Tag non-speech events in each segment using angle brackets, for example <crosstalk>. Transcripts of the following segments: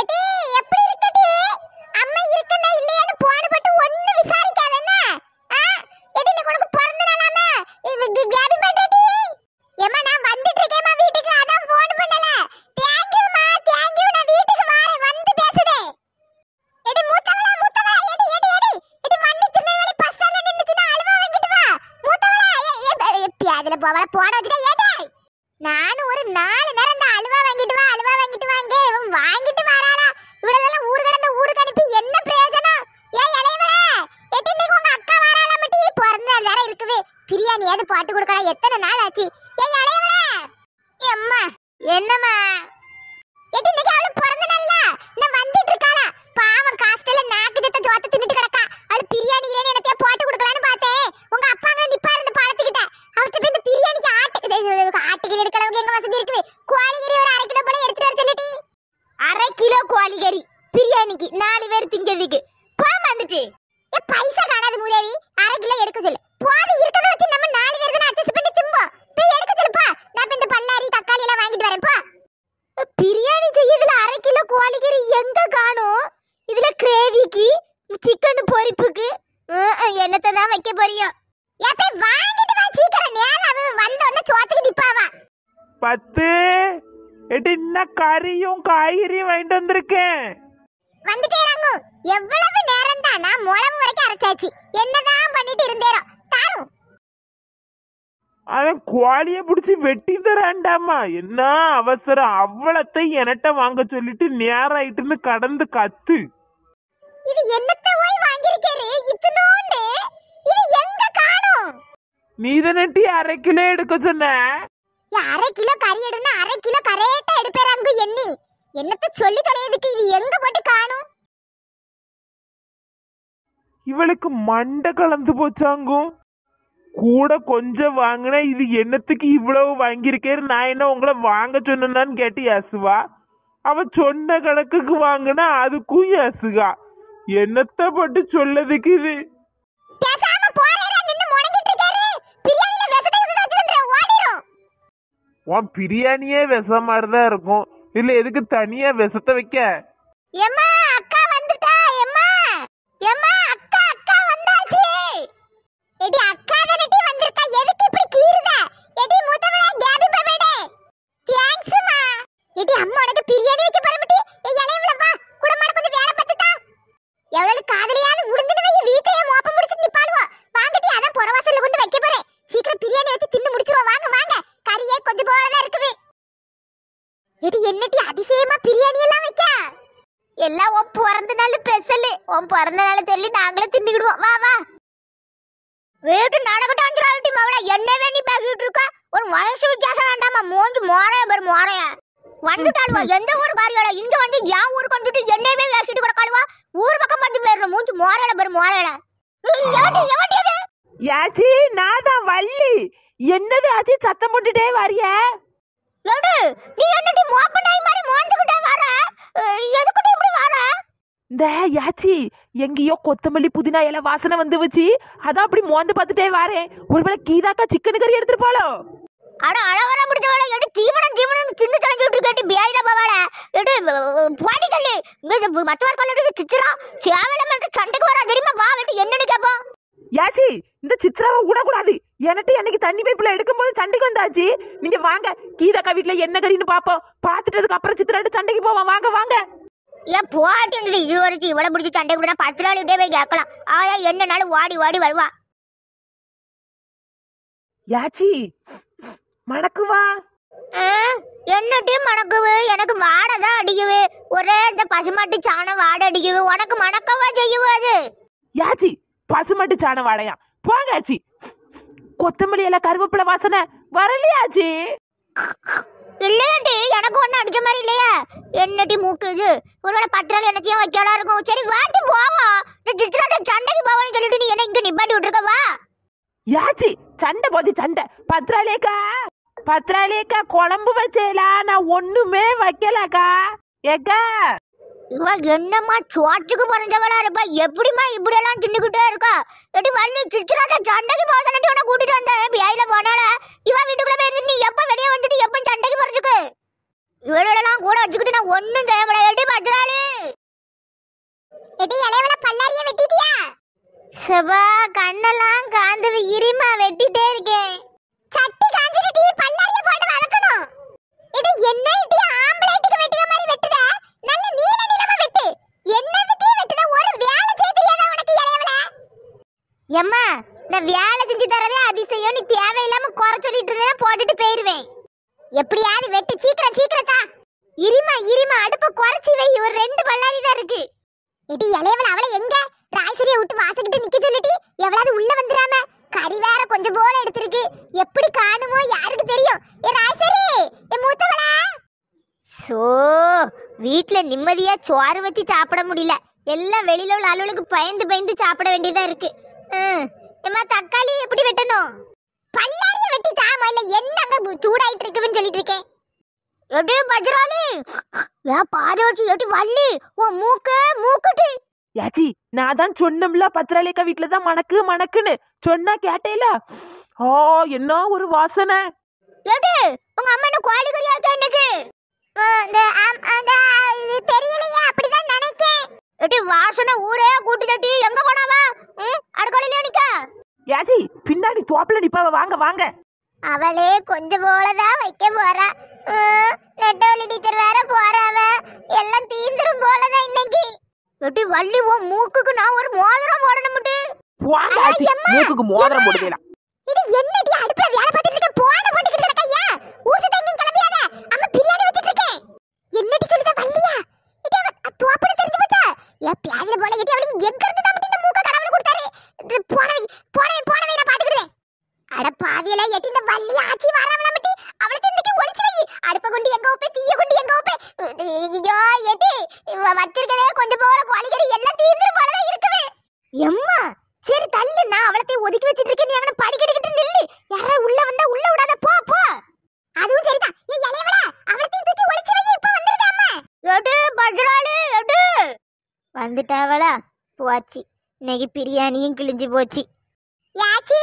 eddy எப்படி இருக்கடி அம்மா இருக்கனா இல்லையானு போன பட்டு ஒண்ணு விசாரிக்காதன்னா எடி நீ உனக்கு பிறந்த நாளாமா இது ஹாப்பி பர்த்டே ஏமா நான் வந்துட்டு இருக்கேமா வீட்டுக்கு அதான் போன் பண்ணல தேங்க் யூ மா தேங்க் யூ நான் வீட்டுக்கு வரேன் வந்து பேசுறேன் எடி மூத்தவளா மூத்தவளா எடி எடி எடி எடி மண்ணு சின்ன வேலை பஸ்ஸால நின்னுச்சுனா அழுவா வாங்கிட்டு வா மூத்தவளா ஏ ஏ அதுல போவளா போட வச்சிட்டே ஏடி நான் ஒரு நாலு நேரம் இந்த அழுவா வாங்கிட்டு வா அழுவா வாங்கிட்டு வாங்க இவன் வாங்கி இவ்வளவு ஊர் கடந்த ஊருக்கு அனுப்பி என்ன பிரயோஜனம் ஏன் இளையவரே எட்டு நீ உங்க அக்கா வாரால மட்டும் பிறந்த வேற இருக்குது பிரியாணியாவது பாட்டு கொடுக்கலாம் எத்தனை நாள் ஆச்சு ஏன் இளையவரே எம்மா என்னம்மா எட்டு நீ அவளுக்கு பிறந்த நாள்ல நான் வந்துட்டு இருக்காளா பாவம் காஸ்டல சிக்கன் பொரிப்புக்கு என்னத்தை தான் வைக்க போறியோ ஏப்பே வாங்கிட்டு வா சீக்கிரம் நேரம் அது வந்தோடனே சோத்துக்கு நிப்பாவா பத்து எடி என்ன கறியும் காய்கறியும் வாங்கிட்டு வந்திருக்கேன் வந்துட்டேறாங்க எவ்வளவு நேரம் தானா முளவு வரைக்கும் அரைச்சாச்சு என்னதான் பண்ணிட்டு இருந்தேரோ தாரும் அவன் குவாலிய பிடிச்சி வெட்டி தராண்டாமா என்ன அவசரம் அவ்வளத்தை என்கிட்ட வாங்க சொல்லிட்டு நேரம் ஆயிட்டுன்னு கடந்து கத்து இது என்னத்த இருக்காரு இத்தனோண்டு இது எங்க காணோம் நீ தானே அரை கிலோ எடுக்க சொன்ன அரை கிலோ கறி எடுனா அரை கிலோ கரெக்டா எடுப்பேன் அங்கு எண்ணி என்னத்த சொல்லி தலையதுக்கு இது எங்க போட்டு காணும் இவளுக்கு மண்டை கலந்து போச்சாங்கும் கூட கொஞ்சம் வாங்கினா இது என்னத்துக்கு இவ்வளவு வாங்கியிருக்கேன் நான் என்ன உங்களை வாங்க சொன்னான்னு கேட்டு ஏசுவா அவ சொன்ன கணக்குக்கு வாங்கினா அதுக்கும் ஏசுகா என்னத்த பட்டு சொல்லதுக்கு இது உன் பிரியாணியே விஷம் மாதிரி தான் இருக்கும் இல்ல எதுக்கு தனியா விஷத்தை வைக்க எம்மா அக்கா வந்துட்டா எம்மா எம்மா அக்கா அக்கா வந்தாச்சு எடி அக்கா தானடி வந்திருக்கா எதுக்கு இப்படி கீறுத எடி மூத்தவளா கேபி பவேடே தேங்க்ஸ்மா எடி அம்மாட ஒரு காதலியால உடுந்துட்டு மோப்பம் முடிச்சிட்டு நிப்பாளுவா வாங்கடி அதான் புறவாசல்ல கொண்டு வைக்க போறேன் சீக்கிரம் பிரியாணி வச்சு தின்னு முடிச்சிருவோம் வாங்க வாங்க கறியே கொஞ்சம் போலதான் இருக்குது இது என்னடி அதிசயமா பிரியாணி எல்லாம் வைக்க எல்லாம் உன் பிறந்த நாள் ஸ்பெஷல் உன் பிறந்த நாளை சொல்லி நாங்களே தின்னுக்கிடுவோம் வா வா வீட்டு நடக்கட்டும் வந்துடாட்டி மவள என்ன வேண்டி பேசிட்டு இருக்கா ஒரு வயசு வித்தியாசம் வேண்டாமா மூஞ்சி மோரைய பெரு மோரைய வந்துட்டாளுவா எந்த ஊர் காரியோட இங்க வந்து என் ஊருக்கு வந்துட்டு என்னையுமே பேசிட்டு கிடக்காளுவா ஊர் பக்கம் மட்டும் போயிடணும் மூஞ்சி மோரட பாரு மோரட யாச்சி நான் தான் வள்ளி என்னது ஆச்சி சத்தம் போட்டுட்டே வரிய லடு நீ என்னடி மோப்ப நாய் மாதிரி மோந்துகிட்டே வர எதுக்கு இப்படி வர இந்த யாச்சி எங்கேயோ கொத்தமல்லி புதினா இலை வாசனை வந்து வச்சு அதான் அப்படி மோந்து பார்த்துட்டே வாரேன் ஒருவேளை கீதாக்கா சிக்கன் கறி எடுத்துட்டு போலோ அட அழகர முடிச்சவள எடு தீவனம் தீவனம் சின்ன தலைக்கு விட்டு கேட்டு பியாயிட போவாள எடு பாடி கல்லி மற்றவர் கொள்ளடுக்கு சித்திரா சேவலம் என்று சண்டைக்கு வரா தெரியுமா வா வெட்டு என்னன்னு கேப்போம் யாச்சி இந்த சித்திராவை விடக்கூடாது எனக்கு அன்னைக்கு தண்ணி எடுக்கும் போது சண்டைக்கு வந்தாச்சு நீங்க வாங்க கீதாக்கா வீட்டில் என்ன கறின்னு பார்ப்போம் பார்த்துட்டதுக்கு அப்புறம் சித்திராட்டு சண்டைக்கு போவோம் வாங்க வாங்க ஏன் போட்டுங்கிட்டு இது வரைக்கும் இவ்வளோ பிடிச்சி சண்டை கூட பத்து நாள் இதே போய் கேட்கலாம் ஆயா என்னனாலும் ஓடி ஓடி வருவா யாச்சி மணக்குவா என்னட்டு மணக்குவே எனக்கு வாடை தான் ஒரே இந்த பசுமாட்டு சாணம் வாடை அடிக்குவு உனக்கு மணக்கவா செய்யுவு அது யாச்சி பசுமாட்டு சாணம் வாடையா போங்க ஆச்சி கொத்தமல்லி எல்லாம் கருவேப்பிலை வாசனை வரலையாச்சி இல்லையாட்டி எனக்கு ஒன்றும் அடிக்க மாதிரி இல்லையா என்னட்டி மூக்கு இது ஒருவேளை பத்து நாள் எனத்தையும் வைக்கலாம் இருக்கும் சரி வாட்டி போவோம் இந்த டிஸ்ட்ராட்ட சண்டைக்கு போவோம்னு சொல்லிட்டு நீ என்ன இங்கே நிப்பாட்டி விட்டுருக்க வா யாச்சி சண்டை போச்சு சண்டை பத்திராலேக்கா பத்ராளி அக்கா குழம்பு வச்சேலா நான் ஒண்ணுமே வைக்கலக்கா ஏக்கா இவ என்னம்மா சோற்றுக்கு பிறந்தவளா இருப்பா எப்படிம்மா இப்படி எல்லாம் தின்னுக்கிட்டே இருக்கா எப்படி வள்ளி சிச்சிராட்ட சண்டைக்கு போதனட்டி உன கூட்டிட்டு வந்தேன் இப்ப ஏயில போனால இவ வீட்டுக்குள்ள போயிருந்து நீ எப்ப வெளியே வந்துட்டு எப்ப சண்டைக்கு போறதுக்கு இவளெல்லாம் கூட வச்சுக்கிட்டு நான் ஒண்ணும் செய்ய முடியாது எப்படி பத்ராளி எடி இளையவள பல்லாரிய வெட்டிட்டியா செவா கண்ணெல்லாம் காந்து இருமா வெட்டிட்டே இருக்கேன் சட்டி காஞ்சிட்டு பல்லாரிய போட்டு வளர்க்கணும் இது என்ன இது ஆம்பளைட்டுக்கு வெட்டுற மாதிரி வெட்டுற நல்ல நீல நீலமா வெட்டு என்னதுக்கு வெட்டுற ஒரு வேலை செய்ய தெரியாதா உனக்கு இளையவள எம்மா நான் வேலை செஞ்சு தரவே அதிசயம் நீ தேவையில்லாம குறை சொல்லிட்டு இருந்தா போட்டுட்டு போயிருவேன் எப்படியாவது வெட்டு சீக்கிரம் சீக்கிரத்தா இருமா இருமா அடுப்ப குறைச்சி வை ஒரு ரெண்டு பல்லாரி தான் இருக்கு இடி இளையவள அவளை எங்க ராய்சரியை விட்டு வாசக்கிட்டு நிக்க சொல்லிட்டு எவ்வளவு உள்ள வந்துடாம எப்படி காணுமோ யாருக்கு தெரியும் ஏ ராசரி ஏ மூத்தவளா சோ வீட்ல நிம்மதியா சோறு வச்சு சாப்பிட முடியல எல்லாம் வெளியில உள்ள ஆளுகளுக்கு பயந்து பயந்து சாப்பிட வேண்டியதா இருக்கு ஏமா தக்காளி எப்படி வெட்டணும் பல்லாரிய வெட்டி தாமா இல்ல என்னங்க சூடாயிட்டு இருக்குன்னு சொல்லிட்டு இருக்கேன் எப்படி பஜ்ராலி ஏன் பாரு வச்சு எப்படி வள்ளி உன் மூக்க மூக்குட்டு யாச்சி நான் தான் சொன்னோம்ல பத்திராலேக்கா வீட்டுல தான் மணக்கு மணக்குன்னு சொன்னா கேட்டேல ஆ என்ன ஒரு வாசனை ஏடி உங்க அம்மா என்ன கோழி கறியா இருக்கா எனக்கு தெரியலையே அப்படிதான் நினைக்கேன் ஏடி வாசனை ஊரே கூட்டிலட்டி எங்க போனாவா அடுக்கலையில நிக்கா யாச்சி பின்னாடி தோப்புல நிப்பாவ வாங்க வாங்க அவளே கொஞ்சம் போலதான் வைக்க போறா நெட்டவழி டீச்சர் வேற போறாவ எல்லாம் தீந்துரும் போலதான் இன்னைக்கு எப்படி வள்ளி உன் மூக்குக்கு நான் ஒரு மோதிரம் போடணும் போடாச்சு மூக்குக்கு மோதிரம் போடுதேல இது என்னடி அடுப்புல வேலை பார்த்துட்டு இருக்க போன போட்டுக்கிட்டு இருக்க ஐயா ஊசி தங்கி கிளம்பியாத அம்மா பிரியாணி வச்சிட்டு இருக்கேன் என்னடி சொல்லுத வள்ளியா இது தோப்புல தெரிஞ்சு போச்சா ஏ பியாதில போல எட்டி அவளுக்கு எங்க இருந்து தான் இந்த மூக்க கடவுள் கொடுத்தாரு போனவை போனவை போனவை நான் பாத்துக்கிறேன் அட பாவியல எட்டி இந்த வள்ளி ஆச்சி வராமலாம் அடுப்ப குண்டு எங்க ஓப்பே தீய குண்டி எங்க ஓப்பே ஐயோ இவ வச்சிருக்கதே கொஞ்சம் போற குவாலிக்கறி எல்லாம் தீந்து போலதான் இருக்குவே எம்மா சரி தள்ளு நான் அவளத்தையும் ஒதுக்கி வச்சிட்டு இருக்கேன் நீ அங்கே படிக்கிட்டு நில்லு யாரா உள்ள வந்தா உள்ள விடாத போ போ அதுவும் சரிதா ஏ இளையவள அவளத்தையும் தூக்கி ஒளிச்சு வை இப்ப வந்துருது அம்மா எடு பஜ்ராளு எடு வந்துட்டாவளா போச்சி இன்னைக்கு பிரியாணியும் கிழிஞ்சு போச்சு யாச்சி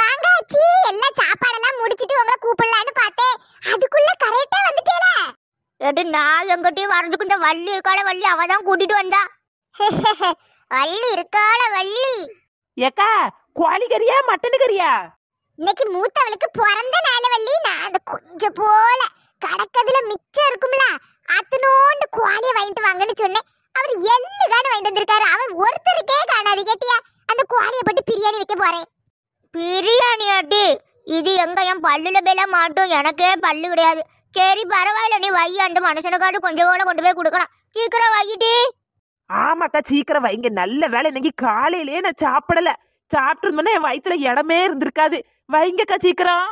வாங்க ஆச்சி எல்லாம் சாப்பாடெல்லாம் முடிச்சிட்டு உங்களை கூப்பிடலான்னு பார்த்தேன் அதுக்குள்ள கரெக்டா வந்துட்டேடா எடு நான் எங்கிட்டயும் வரதுக்கு இந்த வள்ளி இருக்கால வள்ளி அவ தான் கூட்டிட்டு வந்தா <laughs> வள்ளி இருக்காள வள்ளி ஏக்கா கோழி கறியா மட்டன் கறியா இன்னைக்கு மூத்தவளுக்கு பிறந்த நாள் வள்ளி நான் அந்த கொஞ்சம் போல கடக்கதுல மிச்சம் இருக்கும்ல அத்தனோண்டு கோழியை வாங்கிட்டு வாங்கன்னு சொன்னேன் அவர் எல்லுதான் வாங்கிட்டு வந்திருக்காரு அவர் ஒருத்தருக்கே காணாது கேட்டியா அந்த கோழியை போட்டு பிரியாணி வைக்க போறேன் பிரியாணி அடி இது எங்க என் பல்லுல பேல மாட்டும் எனக்கே பல்லு கிடையாது சரி பரவாயில்ல நீ வை அந்த கொஞ்சம் கூட கொண்டு போய் கொடுக்கலாம் சீக்கிரம் வைகிட்டி ஆமாக்கா சீக்கிரம் வைங்க நல்ல வேலை இன்னைக்கு காலையிலேயே நான் சாப்பிடல சாப்பிட்டுருந்தோன்னா என் வயிற்றுல இடமே இருந்திருக்காது வைங்கக்கா சீக்கிரம்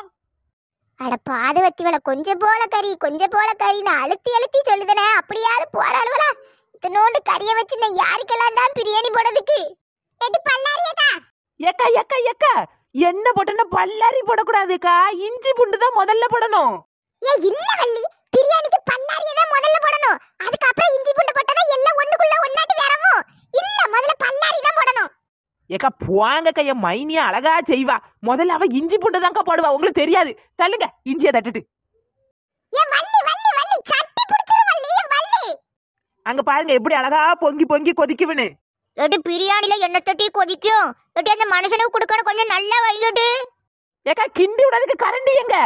அட பாதுவத்தி வேலை கொஞ்சம் போல கறி கொஞ்சம் போல கறின்னு அழுத்தி அழுத்தி சொல்லுதனே அப்படியாவது போற அளவுல இத்தனோண்டு கறியை வச்சு நான் யாருக்கெல்லாம் தான் பிரியாணி போடுறதுக்கு எட்டி பல்லாரியக்கா ஏக்கா ஏக்கா ஏக்கா என்ன போட்டனா பல்லாரி போடக்கூடாதுக்கா இஞ்சி பூண்டு தான் முதல்ல போடணும் ஏ இல்ல வள்ளி பிரியாணிக்கு பல்லாரி தான் முதல்ல போடணும் அப்புறம் இஞ்சி பூண்டு போட்டா எல்லாம் ஒண்ணுக்குள்ள ஒண்ணாட்டி வரவும் இல்ல முதல்ல பல்லாரி தான் போடணும் ஏக்கா போங்கக்கா கைய மைனியா அழகா செய்வா முதல்ல அவ இஞ்சி பூண்டு தான்க்கா போடுவா உங்களுக்கு தெரியாது தள்ளுங்க இஞ்சியை தட்டுட்டு அங்க பாருங்க எப்படி அழகா பொங்கி பொங்கி கொதிக்குவனே எட்டு பிரியாணில எண்ணெய் தட்டி கொதிக்கும் எட்டு அந்த மனுஷனுக்கு கொடுக்கணும் கொஞ்சம் நல்லா வைக்கட்டு ஏக்கா கிண்டி விடாதுக்கு கரண்டி எங்க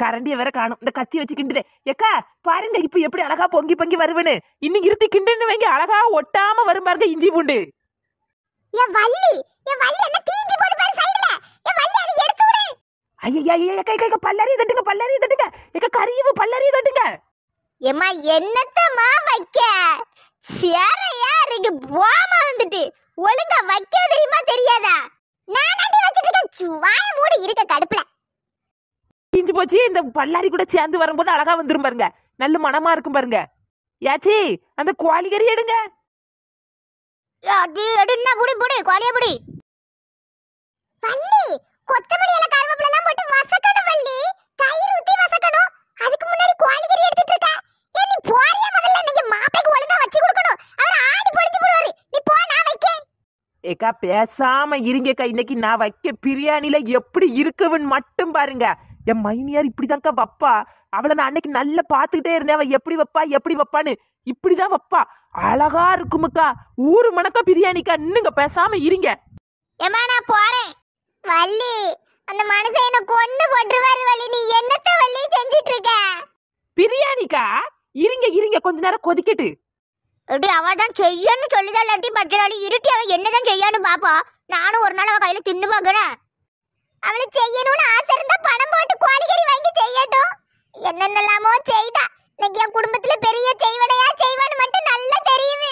கரண்டிய வேற காணும் இந்த கத்தி வச்சு கிண்டுதே ஏக்கா பாருங்க இப்ப எப்படி அழகா பொங்கி பொங்கி வருவேன்னு இன்னும் இருத்தி கிண்டுன்னு வைங்க அழகா ஒட்டாம வரும் பாருங்க இஞ்சி பூண்டு ஏ வள்ளி ஏ வள்ளி என்ன தீஞ்சி போது பாரு சைடுல ஏ வள்ளி அதை எடுத்து விடு ஐயா ஐயா ஏக்கா ஏக்கா பல்லறிய தட்டுங்க பல்லறிய தட்டுங்க ஏக்கா கரியவு பல்லறிய தட்டுங்க ஏமா என்னத்தமா வைக்க சேரையா இருக்கு போமா வந்துட்டு ஒழுங்கா வைக்க தெரியுமா தெரியாதா நான் அடி வச்சிட்டு மூடி இருக்க கடுப்புல பிஞ்சு போச்சு இந்த பல்லாரி கூட சேர்ந்து வரும்போது அழகா வந்துரும் பாருங்க நல்ல மனமா இருக்கும் பாருங்க யாச்சி அந்த கோழி எடுங்க அடி எடுன்னா புடி புடி கோழிய புடி பல்லி கொத்தமல்லி இலை ஏக்கா பேசாம இருங்கக்கா இன்னைக்கு நான் வைக்க பிரியாணில எப்படி இருக்குவன் மட்டும் பாருங்க என் மைனியார் இப்படிதான்க்கா வப்பா அவளை நான் அன்னைக்கு நல்லா பார்த்துக்கிட்டே இருந்தேன் அவன் எப்படி வைப்பா எப்படி வைப்பான்னு இப்படிதான் வைப்பா அழகா இருக்குமுக்கா ஊரு மணக்கா பிரியாணிக்கா இன்னுங்க பேசாம இருங்க ஏமா போறேன் வள்ளி அந்த மனுஷன் என்ன கொண்டு போட்டுருவாரு வள்ளி நீ என்னத்த வள்ளி செஞ்சிட்டு இருக்க பிரியாணிக்கா இருங்க இருங்க கொஞ்ச நேரம் கொதிக்கட்டு எப்படி அவ தான் செய்யன்னு சொல்லுதா இல்லாட்டி பத்திராளி இருட்டி அவ என்னதான் செய்யான்னு பாப்பா நானும் ஒரு நாள் அவ கையில தின்னு பாக்குறேன் அவளுக்கு செய்யணும்னு ஆசை இருந்தா பணம் போட்டு குவாலிகரி வாங்கி செய்யட்டும் என்னென்னலாமோ செய்தா இன்னைக்கு என் குடும்பத்துல பெரிய செய்வடையா செய்வான்னு மட்டும் நல்லா தெரியுது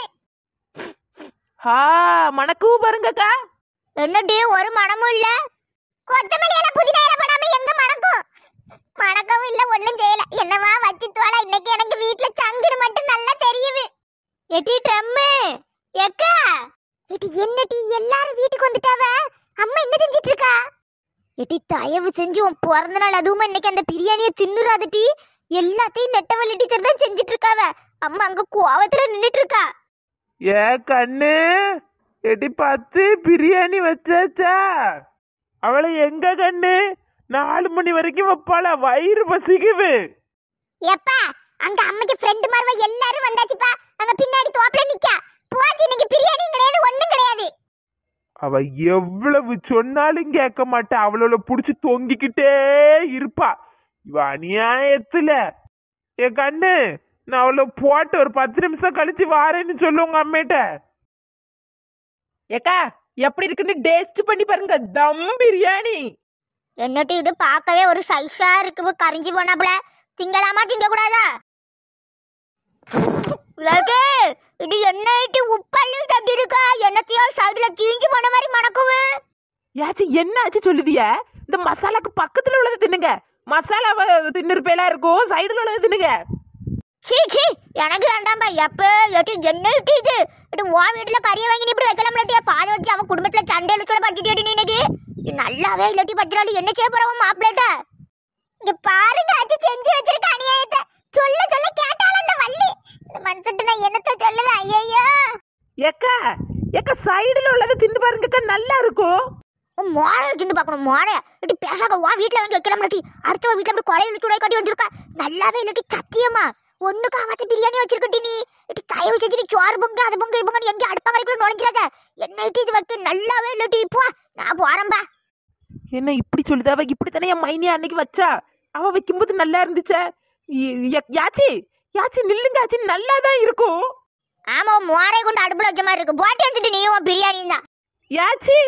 ஹா மணக்கும் பாருங்கக்கா என்னடி ஒரு மனமும் இல்ல கொத்தமல்லி இலை புதினா இலை எங்க மணக்கும் மணக்கவும் இல்ல ஒண்ணும் செய்யல என்னவா வச்சு தோலை இன்னைக்கு எனக்கு வீட்டுல சங்குன்னு மட்டும் நல்லா தெரியுது வீட்டுக்கு வந்துட்டாவ அம்மா என்ன தயவு பிறந்த நாள் அதுவும் இன்னைக்கு அந்த பிரியாணியை தின்னுறாதட்டி எல்லாத்தையும் டீச்சர் தான் அம்மா இருக்கா ஏ கண்ணு பிரியாணி வச்சாச்சா நாலு மணி வரைக்கும் வயிறு பசிக்குது அங்க அம்மைக்கு ஃப்ரெண்டு மார்வ எல்லாரும் வந்தாச்சு பின்னாடி தோப்புல நிக்க புவாஜி இன்னைக்கு பிரியாணி கிடையாது ஒண்ணும் கிடையாது அவ எவ்வளவு சொன்னாலும் கேட்க மாட்டா அவளோட புடிச்சு தொங்கிக்கிட்டே இருப்பா இவ அநியாயத்துல ஏ கண்ணு நான் அவளோ போட்டு ஒரு பத்து நிமிஷம் கழிச்சு வாரேன்னு சொல்லு உங்க அம்மேட்ட ஏக்கா எப்படி இருக்குன்னு டேஸ்ட் பண்ணி பாருங்க தம் பிரியாணி என்னட்டு இது பார்க்கவே ஒரு சைஸா இருக்கு கரைஞ்சி போனாப்ல திங்கலாமா திங்க கூடாதா லகு இது என்ன ஆயிட்டு உப்பள்ளி தப்பிருக்கா என்னத்தையோ சதுல கீங்கி போன மாதிரி மணக்குவு ஏச்சி என்ன ஆச்சு இந்த மசாலாக்கு பக்கத்துல உள்ளதை தின்னுங்க மசாலாவை தின்னுருப்பேலாம் இருக்கும் சைடுல உள்ளதை தின்னுங்க சீ சீ எனக்கு வேண்டாம்பா எப்ப எட்டு என்ன இட்டு இது இட்டு உன் வீட்டுல கறியை இப்படி வைக்கலாம் இல்லாட்டியா பாதை வச்சு அவன் குடும்பத்துல சண்டை எழுத்துல பட்டிட்டு நல்லாவே இல்லாட்டி பத்திராளி என்ன கேப்பறவன் மாப்பிள்ளைட்ட இங்க பாருங்க ஆச்சு செஞ்சு வச்சிருக்க அநியாயத்தை சொல்ல சொல்ல கேட்டால அந்த வள்ளி இந்த மனசுட்டு நான் என்னத்த சொல்லுவேன் ஐயோ ஏக்கா ஏக்கா சைடுல உள்ளதை திண்டு பாருங்கக்கா நல்லா இருக்கும் மோரையை திண்டு பார்க்கணும் மோரைய இப்படி பேசாத வா வீட்டில் வாங்கி வைக்கலாம் இல்லாட்டி அடுத்தவன் வீட்டில் அப்படி குறைய வச்சு காட்டி வந்திருக்கா நல்லாவே இல்லாட்டி சத்தியமா ஒண்ணுக்கு ஆகாத பிரியாணி வச்சிருக்கட்டி நீ இப்படி தயவு செஞ்சு நீ சோறு பொங்க அது பொங்க இது பொங்கன்னு எங்கே அடுப்பாங்கரைக்குள்ள நுழைஞ்சிடாத என்ன இட்டு வைக்க நல்லாவே இல்லாட்டி இப்போ நான் போறேன்பா என்ன இப்படி சொல்லுது அவ இப்படி தானே என் மைனி அன்னைக்கு வச்சா அவ வைக்கும்போது நல்லா இருந்துச்சே யாச்சி யாச்சி நில்லுங்காச்சி நல்லா தான் இருக்கும் ஆமா மோரை கொண்டு அடுப்புல வைக்க மாதிரி இருக்கு போட்டி வச்சுட்டு நீயும் பிரியாணி தான் யாச்சி